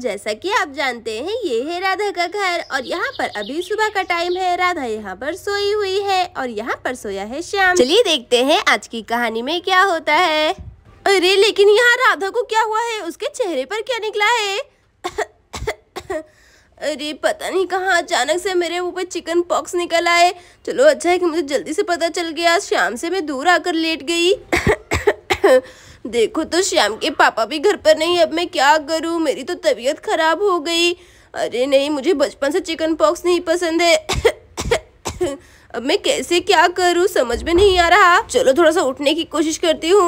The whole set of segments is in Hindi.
जैसा कि आप जानते हैं ये है राधा का घर और यहाँ पर अभी सुबह का टाइम है राधा यहाँ पर सोई हुई है और यहाँ पर सोया है श्याम चलिए देखते हैं आज की कहानी में क्या होता है अरे लेकिन यहाँ राधा को क्या हुआ है उसके चेहरे पर क्या निकला है अरे पता नहीं कहाँ अचानक से मेरे ऊपर चिकन पॉक्स निकल आए चलो अच्छा है कि मुझे जल्दी से पता चल गया शाम से मैं दूर आकर लेट गई देखो तो श्याम के पापा भी घर पर नहीं अब मैं क्या करूँ मेरी तो तबीयत खराब हो गई अरे नहीं मुझे बचपन से चिकन पॉक्स नहीं पसंद है अब मैं कैसे क्या करूँ समझ में नहीं आ रहा चलो थोड़ा सा उठने की कोशिश करती हूँ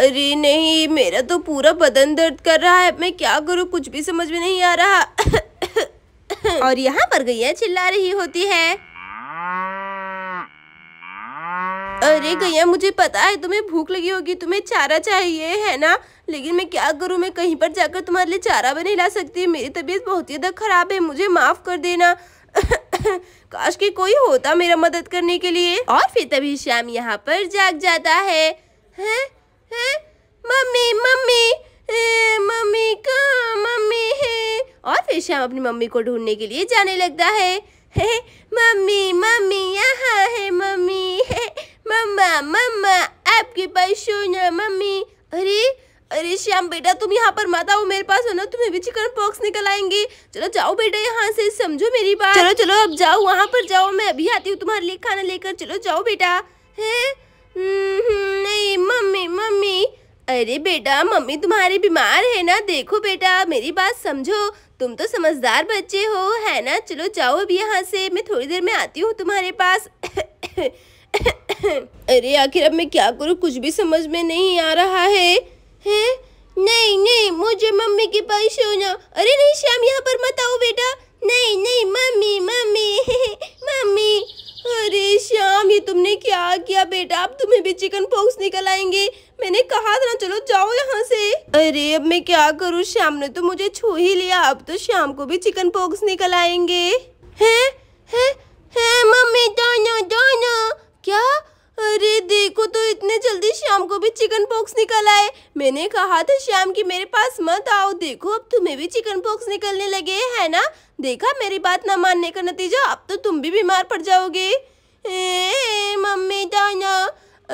अरे नहीं मेरा तो पूरा बदन दर्द कर रहा है अब मैं क्या करूँ कुछ भी समझ में नहीं आ रहा और यहाँ पर गैया चिल्ला रही होती है अरे गैया मुझे पता है तुम्हें भूख लगी होगी तुम्हें चारा चाहिए है ना लेकिन मैं क्या करूँ मैं कहीं पर जाकर तुम्हारे लिए चारा भी नहीं ला सकती मेरी तबीयत बहुत ही ज़्यादा ख़राब है मुझे माफ़ कर देना काश कि कोई होता मेरा मदद करने के लिए और फिर तभी श्याम यहाँ पर जाग जाता है, है? है? मम्मी मम्मी मम्मी का मम्मी है और फिर श्याम अपनी मम्मी को ढूंढने के लिए जाने लगता है, है? मम्मी मम्मी यहाँ है मम्मी मम्मा मम्मा आपके पास शून्य मम्मी अरे अरे श्याम बेटा तुम यहाँ पर मत आओ मेरे पास हो ना तुम्हें भी चिकन पॉक्स निकल आएंगे चलो जाओ बेटा यहाँ से समझो मेरी बात चलो चलो अब जाओ वहाँ पर जाओ मैं अभी आती हूँ तुम्हारे लिए खाना लेकर चलो जाओ बेटा है हम्म, नहीं मम्मी मम्मी अरे बेटा मम्मी तुम्हारी बीमार है ना देखो बेटा मेरी बात समझो तुम तो समझदार बच्चे हो है ना चलो जाओ अभी यहाँ से मैं थोड़ी देर में आती हूँ तुम्हारे पास अरे आखिर अब मैं क्या करूँ कुछ भी समझ में नहीं आ रहा है हैं नहीं नहीं मुझे मम्मी के पास सोना अरे नहीं श्याम यहाँ पर मत आओ बेटा नहीं नहीं मम्मी मम्मी मम्मी अरे श्याम ये तुमने क्या किया बेटा अब तुम्हें भी चिकन पॉक्स निकल आएंगे मैंने कहा था ना चलो जाओ यहाँ से अरे अब मैं क्या करूँ श्याम ने तो मुझे छू ही लिया अब तो श्याम को भी चिकन पॉक्स निकल आएंगे हैं हैं हैं मम्मी दोनों दोनों क्या अरे देखो तो इतने जल्दी शाम को भी चिकन पॉक्स निकल आए मैंने कहा था शाम की मेरे पास मत आओ देखो अब तुम्हें भी चिकन पॉक्स निकलने लगे है ना देखा मेरी बात ना मानने का नतीजा अब तो तुम भी बीमार पड़ जाओगे मम्मी दाना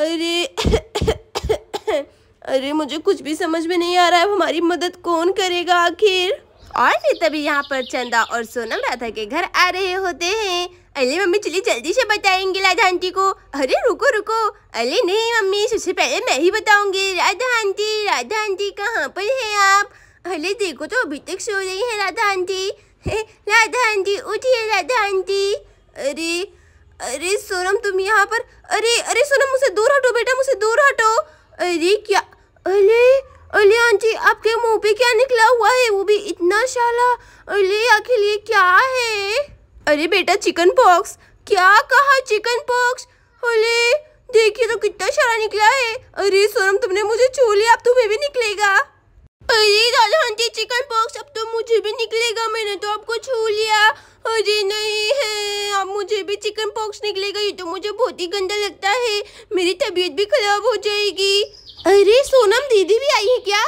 अरे अरे मुझे कुछ भी समझ में नहीं आ रहा है हमारी मदद कौन करेगा आखिर और ये तभी यहाँ पर चंदा और सोनम राधा के घर आ रहे होते हैं अरे मम्मी चलिए जल्दी से बताएंगे राधा आंटी को अरे रुको रुको अले नहीं मम्मी सबसे पहले मैं ही बताऊंगी राधा आंटी राधा आंटी कहाँ पर है आप अले देखो तो अभी तक सो रही है राधा आंटी राधा आंटी उठिए राधा आंटी अरे अरे सोनम तुम यहाँ पर अरे अरे सोनम मुझसे दूर हटो बेटा मुझसे दूर हटो अरे क्या अरे अले आंटी आपके मुंह पे क्या निकला हुआ है वो भी इतना शाला अले आखिर ये क्या है अरे बेटा चिकन पॉक्स क्या कहा चिकन पॉक्स अरे देखिए तो कितना सारा निकला है अरे सोनम तुमने मुझे छू लिया अब तुम्हें भी निकलेगा अरे दादा आंटी चिकन पॉक्स अब तो मुझे भी निकलेगा मैंने तो आपको छू लिया अरे नहीं है अब मुझे भी चिकन पॉक्स निकलेगा ये तो मुझे बहुत ही गंदा लगता है मेरी तबीयत भी खराब हो जाएगी अरे सोनम दीदी भी आई है क्या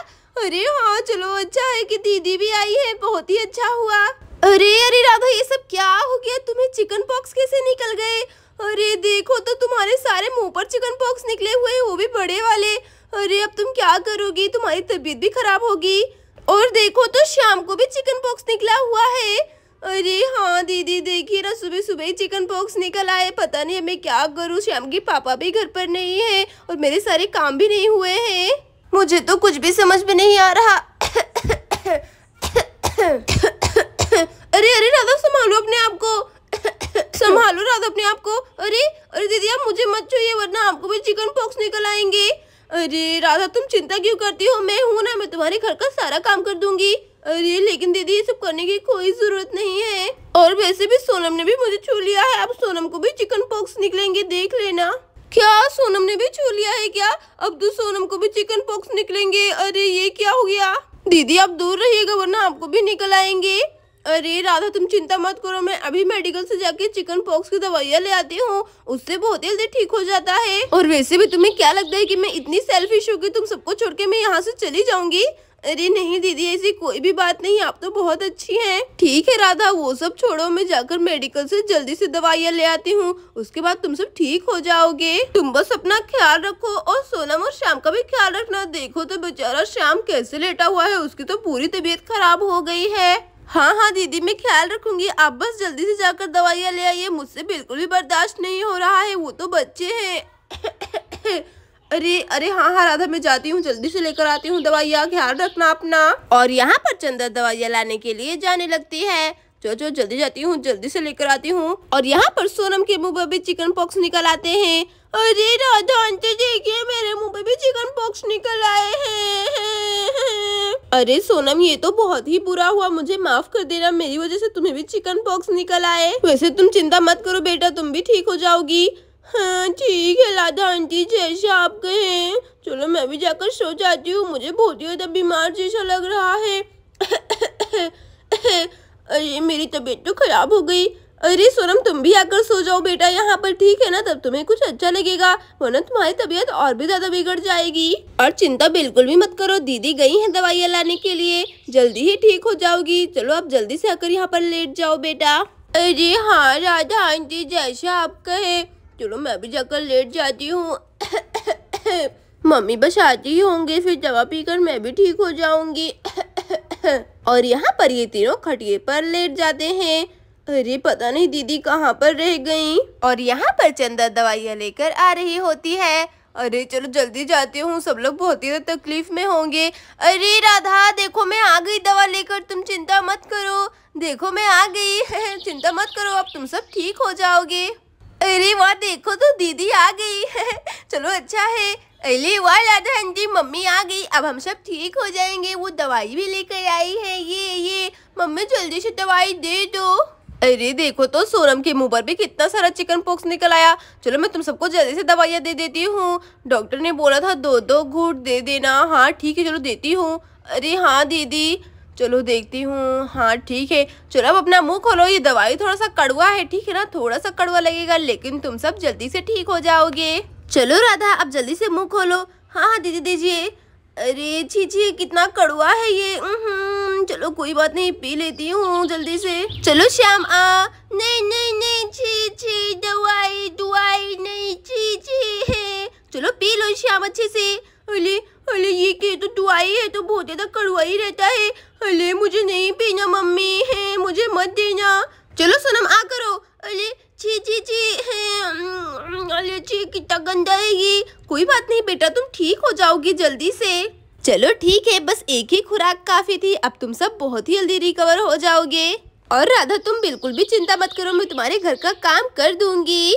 अरे हाँ चलो अच्छा है कि दीदी भी आई है बहुत ही अच्छा हुआ अरे अरे राधा ये सब क्या हो गया तुम्हें चिकन पॉक्स कैसे निकल गए अरे देखो तो तुम्हारे सारे मुंह पर चिकन पॉक्स निकले हुए वो भी बड़े वाले अरे अब तुम क्या करोगी तुम्हारी तबीयत भी खराब होगी और देखो तो शाम को भी चिकन पॉक्स निकला हुआ है अरे हाँ दीदी देखिए ना सुबह सुबह ही चिकन पॉक्स निकल आए पता नहीं मैं क्या करूँ श्याम के पापा भी घर पर नहीं है और मेरे सारे काम भी नहीं हुए हैं मुझे तो कुछ भी समझ में नहीं आ रहा अरे अरे राधा संभालो अपने आप को संभालो राधा अपने आप को अरे अरे दीदी आप मुझे मत छुइए वरना आपको भी चिकन पॉक्स निकल आएंगे अरे राधा तुम चिंता क्यों करती हो मैं हूँ ना मैं तुम्हारे घर का सारा काम कर दूंगी अरे लेकिन दीदी ये सब करने की कोई जरूरत नहीं है और वैसे भी सोनम ने भी मुझे छू लिया है अब सोनम को भी चिकन पॉक्स निकलेंगे देख लेना क्या सोनम ने भी छू लिया है क्या अब तो सोनम को भी चिकन पॉक्स निकलेंगे अरे ये क्या हो गया दीदी आप दूर रहिएगा वरना आपको भी निकल आएंगे अरे राधा तुम चिंता मत करो मैं अभी मेडिकल से जाके चिकन पॉक्स की दवाइयाँ ले आती हूँ उससे बहुत जल्दी ठीक हो जाता है और वैसे भी तुम्हें क्या लगता है की मैं इतनी सेल्फिश होगी तुम सबको छोड़ के मैं यहाँ से चली जाऊंगी अरे नहीं दीदी ऐसी कोई भी बात नहीं आप तो बहुत अच्छी हैं ठीक है राधा वो सब छोड़ो मैं जाकर मेडिकल से जल्दी से दवाइयाँ ले आती हूँ उसके बाद तुम सब ठीक हो जाओगे तुम बस अपना ख्याल रखो और सोनम और शाम का भी ख्याल रखना देखो तो बेचारा शाम कैसे लेटा हुआ है उसकी तो पूरी तबीयत खराब हो गई है हाँ हाँ दीदी मैं ख्याल रखूंगी आप बस जल्दी से जाकर दवाइयाँ ले आइए मुझसे बिल्कुल भी बर्दाश्त नहीं हो रहा है वो तो बच्चे हैं अरे अरे हाँ हाँ राधा मैं जाती हूँ जल्दी से लेकर आती हूँ दवाइयाँ ख्याल रखना अपना और यहाँ पर चंदा दवाइयाँ लाने के लिए जाने लगती है जो जो जल्दी जाती हूँ जल्दी से लेकर आती हूँ और यहाँ पर सोनम के मुंह पर भी चिकन पॉक्स निकल आते हैं अरे राधा जी के मेरे मुंह पर भी चिकन पॉक्स निकल आए हैं अरे सोनम ये तो बहुत ही बुरा हुआ मुझे माफ कर देना मेरी वजह से तुम्हें भी चिकन पॉक्स निकल आए वैसे तुम चिंता मत करो बेटा तुम भी ठीक हो जाओगी हाँ ठीक है लादा आंटी जैसे आप कहें चलो मैं भी जाकर सो जाती हूँ मुझे बहुत ही ज़्यादा बीमार जैसा लग रहा है अरे मेरी तबीयत तो खराब हो गई अरे सोनम तुम भी आकर सो जाओ बेटा यहाँ पर ठीक है ना तब तुम्हें कुछ अच्छा लगेगा वरना तुम्हारी तबीयत और भी ज्यादा बिगड़ जाएगी और चिंता बिल्कुल भी मत करो दीदी गई है दवाइयाँ लाने के लिए जल्दी ही ठीक हो जाओगी चलो अब जल्दी से आकर यहाँ पर लेट जाओ बेटा अरे हाँ राधा आंटी जैसा आप कहे चलो मैं भी जाकर लेट जाती हूँ मम्मी बस आती ही होंगे फिर दवा पीकर मैं भी ठीक हो जाऊंगी और यहाँ पर ये तीनों खटिए पर लेट जाते हैं अरे पता नहीं दीदी कहाँ पर रह गई और यहाँ पर चंदा दवाइयाँ लेकर आ रही होती है अरे चलो जल्दी जाती हूँ सब लोग बहुत ही तकलीफ में होंगे अरे राधा देखो मैं आ गई दवा लेकर तुम चिंता मत करो देखो मैं आ गई चिंता मत करो अब तुम सब ठीक हो जाओगे अरे वाह देखो तो दीदी आ गई चलो अच्छा है अरे वाह राधा आंटी मम्मी आ गई अब हम सब ठीक हो जाएंगे वो दवाई भी लेकर आई है ये ये मम्मी जल्दी से दवाई दे दो अरे देखो तो सोनम के मुंह पर भी कितना सारा चिकन पॉक्स निकल आया चलो मैं तुम सबको जल्दी से दवाइयाँ दे देती हूँ डॉक्टर ने बोला था दो दो घूट दे देना हाँ ठीक है चलो देती हूँ अरे हाँ दीदी चलो देखती हूँ हाँ ठीक है चलो अब अपना मुंह खोलो ये दवाई थोड़ा सा कड़वा है ठीक है ना थोड़ा सा कड़वा लगेगा लेकिन तुम सब जल्दी से ठीक हो जाओगे चलो राधा अब जल्दी से मुंह खोलो हाँ हाँ दीदी दीजिए अरे छी छी कितना कड़वा है ये चलो कोई बात नहीं पी लेती हूँ जल्दी से चलो श्याम आ नहीं नहीं नहीं छी छी दवाई दवाई नहीं छी छी है चलो पी लो श्याम अच्छे से अले अले ये के तो दवाई है तो बहुत ज़्यादा कड़वा ही रहता है अले मुझे नहीं पीना मम्मी है मुझे मत देना चलो सनम आ करो अले जी जी जी एलर्जी कितना गंदा है ये कोई बात नहीं बेटा तुम ठीक हो जाओगी जल्दी से चलो ठीक है बस एक ही खुराक काफी थी अब तुम सब बहुत ही जल्दी रिकवर हो जाओगे और राधा तुम बिल्कुल भी चिंता मत करो मैं तुम्हारे घर का काम कर दूंगी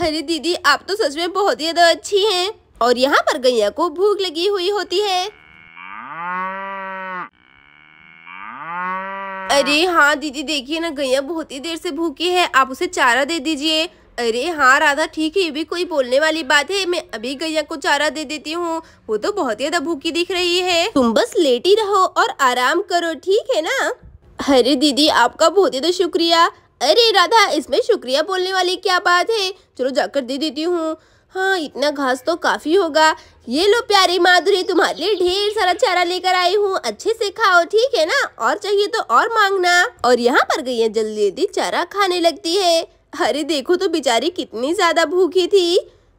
अरे दीदी आप तो सच में बहुत ही ज्यादा अच्छी हैं और यहाँ पर गैया को भूख लगी हुई होती है अरे हाँ दीदी देखिए ना गैया बहुत ही देर से भूखी है आप उसे चारा दे दीजिए अरे हाँ राधा ठीक है ये भी कोई बोलने वाली बात है मैं अभी गैया को चारा दे देती हूँ वो तो बहुत ही ज्यादा भूखी दिख रही है तुम बस लेट ही रहो और आराम करो ठीक है ना अरे दीदी आपका बहुत ज्यादा शुक्रिया अरे राधा इसमें शुक्रिया बोलने वाली क्या बात है चलो जाकर दे देती हूँ हाँ इतना घास तो काफ़ी होगा ये लो प्यारी माधुरी तुम्हारे लिए ढेर सारा चारा लेकर आई हूँ अच्छे से खाओ ठीक है ना और चाहिए तो और मांगना और यहाँ पर गई है जल्दी जल्दी चारा खाने लगती है अरे देखो तो बेचारी कितनी ज़्यादा भूखी थी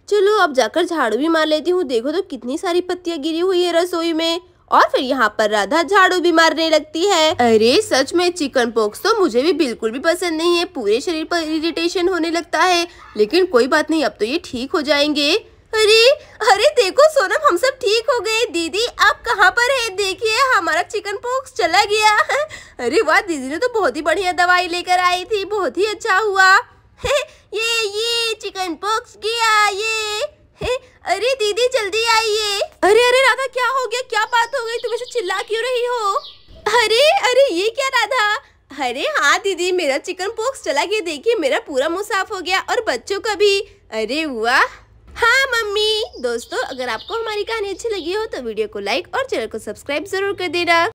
चलो अब जाकर झाड़ू भी मार लेती हूँ देखो तो कितनी सारी पत्तियाँ गिरी हुई है रसोई में और फिर यहाँ पर राधा झाड़ू भी मारने लगती है अरे सच में चिकन पॉक्स तो मुझे भी बिल्कुल भी पसंद नहीं है पूरे शरीर पर इरिटेशन होने लगता है लेकिन कोई बात नहीं अब तो ये ठीक हो जाएंगे अरे अरे देखो सोनम हम सब ठीक हो गए दीदी आप कहाँ पर है देखिए हमारा चिकन पॉक्स चला गया अरे वाह दीदी ने तो बहुत ही बढ़िया दवाई लेकर आई थी बहुत ही अच्छा हुआ ये ये चिकन पॉक्स गया ये हे अरे दीदी जल्दी आइए अरे अरे राधा क्या हो गया क्या बात हो गई तुम ऐसे चिल्ला क्यों रही हो अरे अरे ये क्या राधा अरे हाँ दीदी मेरा चिकन पॉक्स चला गया देखिए मेरा पूरा मुँह साफ हो गया और बच्चों का भी अरे वाह हाँ मम्मी दोस्तों अगर आपको हमारी कहानी अच्छी लगी हो तो वीडियो को लाइक और चैनल को सब्सक्राइब जरूर कर देना